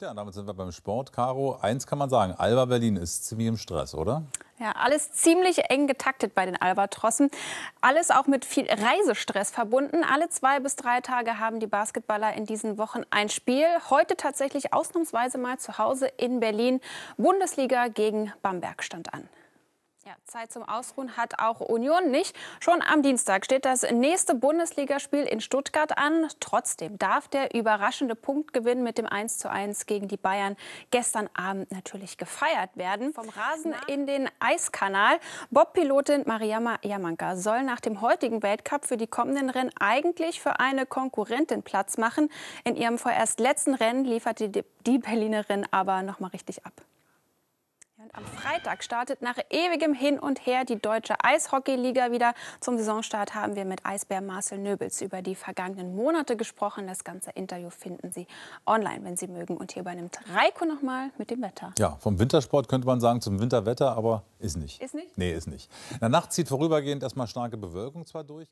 Ja, damit sind wir beim Sport. Caro, eins kann man sagen, Alba Berlin ist ziemlich im Stress, oder? Ja, alles ziemlich eng getaktet bei den Albatrossen. Alles auch mit viel Reisestress verbunden. Alle zwei bis drei Tage haben die Basketballer in diesen Wochen ein Spiel. Heute tatsächlich ausnahmsweise mal zu Hause in Berlin. Bundesliga gegen Bamberg stand an. Ja, Zeit zum Ausruhen hat auch Union nicht. Schon am Dienstag steht das nächste Bundesligaspiel in Stuttgart an. Trotzdem darf der überraschende Punktgewinn mit dem 1:1 gegen die Bayern gestern Abend natürlich gefeiert werden. Vom Rasen in den Eiskanal. Bob-Pilotin Mariama Jamanka soll nach dem heutigen Weltcup für die kommenden Rennen eigentlich für eine Konkurrentin Platz machen. In ihrem vorerst letzten Rennen lieferte die Berlinerin aber noch mal richtig ab. Und am Freitag startet nach ewigem Hin und Her die deutsche Eishockeyliga wieder. Zum Saisonstart haben wir mit Eisbär Marcel Nöbels über die vergangenen Monate gesprochen. Das ganze Interview finden Sie online, wenn Sie mögen. Und hier übernimmt Reiko nochmal mit dem Wetter. Ja, vom Wintersport könnte man sagen zum Winterwetter, aber ist nicht. Ist nicht? Nee, ist nicht. Na, nachts zieht vorübergehend erstmal starke Bewölkung zwar durch.